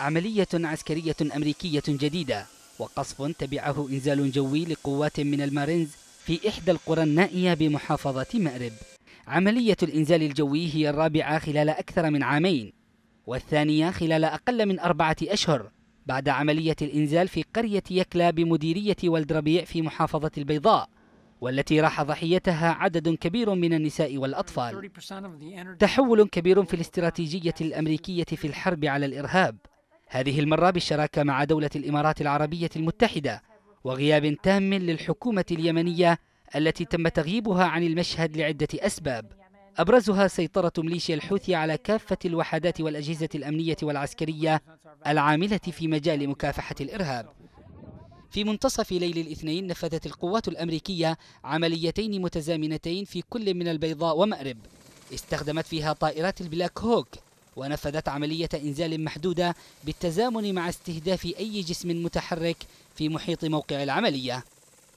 عملية عسكرية أمريكية جديدة وقصف تبعه إنزال جوي لقوات من المارينز في إحدى القرى النائية بمحافظة مأرب عملية الإنزال الجوي هي الرابعة خلال أكثر من عامين والثانية خلال أقل من أربعة أشهر بعد عملية الإنزال في قرية يكلا بمديرية والدربيع في محافظة البيضاء والتي راح ضحيتها عدد كبير من النساء والأطفال تحول كبير في الاستراتيجية الأمريكية في الحرب على الإرهاب هذه المرة بالشراكة مع دولة الإمارات العربية المتحدة وغياب تام للحكومة اليمنية التي تم تغييبها عن المشهد لعدة أسباب أبرزها سيطرة ميليشيا الحوثي على كافة الوحدات والأجهزة الأمنية والعسكرية العاملة في مجال مكافحة الإرهاب في منتصف ليل الاثنين نفذت القوات الأمريكية عمليتين متزامنتين في كل من البيضاء ومأرب استخدمت فيها طائرات البلاك هوك ونفذت عملية إنزال محدودة بالتزامن مع استهداف أي جسم متحرك في محيط موقع العملية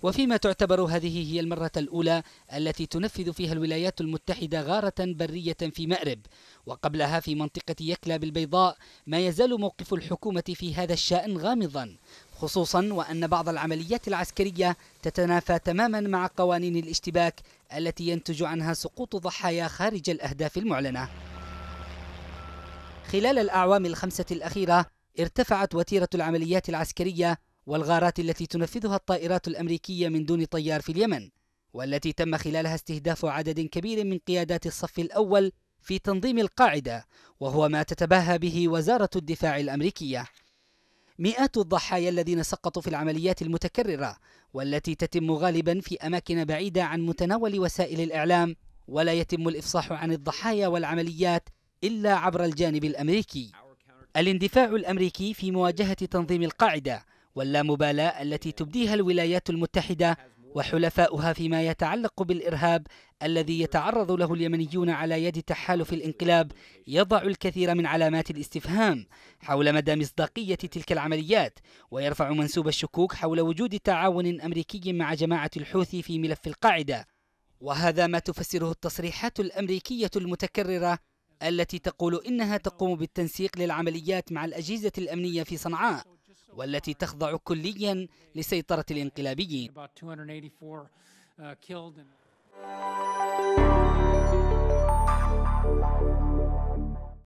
وفيما تعتبر هذه هي المرة الأولى التي تنفذ فيها الولايات المتحدة غارة برية في مأرب وقبلها في منطقة يكلا بالبيضاء ما يزال موقف الحكومة في هذا الشأن غامضا خصوصا وأن بعض العمليات العسكرية تتنافى تماما مع قوانين الاشتباك التي ينتج عنها سقوط ضحايا خارج الأهداف المعلنة خلال الأعوام الخمسة الأخيرة ارتفعت وتيرة العمليات العسكرية والغارات التي تنفذها الطائرات الأمريكية من دون طيار في اليمن والتي تم خلالها استهداف عدد كبير من قيادات الصف الأول في تنظيم القاعدة وهو ما تتباهى به وزارة الدفاع الأمريكية مئات الضحايا الذين سقطوا في العمليات المتكررة والتي تتم غالبا في أماكن بعيدة عن متناول وسائل الإعلام ولا يتم الإفصاح عن الضحايا والعمليات إلا عبر الجانب الأمريكي الاندفاع الأمريكي في مواجهة تنظيم القاعدة واللامبالاة التي تبديها الولايات المتحدة وحلفاؤها فيما يتعلق بالإرهاب الذي يتعرض له اليمنيون على يد تحالف الانقلاب يضع الكثير من علامات الاستفهام حول مدى مصداقية تلك العمليات ويرفع منسوب الشكوك حول وجود تعاون أمريكي مع جماعة الحوثي في ملف القاعدة وهذا ما تفسره التصريحات الأمريكية المتكررة التي تقول إنها تقوم بالتنسيق للعمليات مع الأجهزة الأمنية في صنعاء والتي تخضع كليا لسيطرة الانقلابيين